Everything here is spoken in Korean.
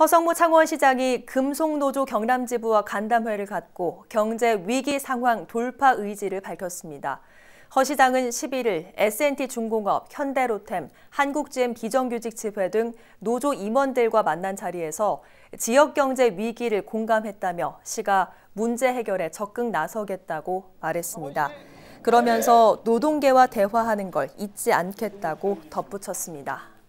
허성모 창원시장이 금속노조 경남지부와 간담회를 갖고 경제 위기 상황 돌파 의지를 밝혔습니다. 허 시장은 11일 S&T 중공업, 현대로템, 한국GM 비정규직 집회 등 노조 임원들과 만난 자리에서 지역 경제 위기를 공감했다며 시가 문제 해결에 적극 나서겠다고 말했습니다. 그러면서 노동계와 대화하는 걸 잊지 않겠다고 덧붙였습니다.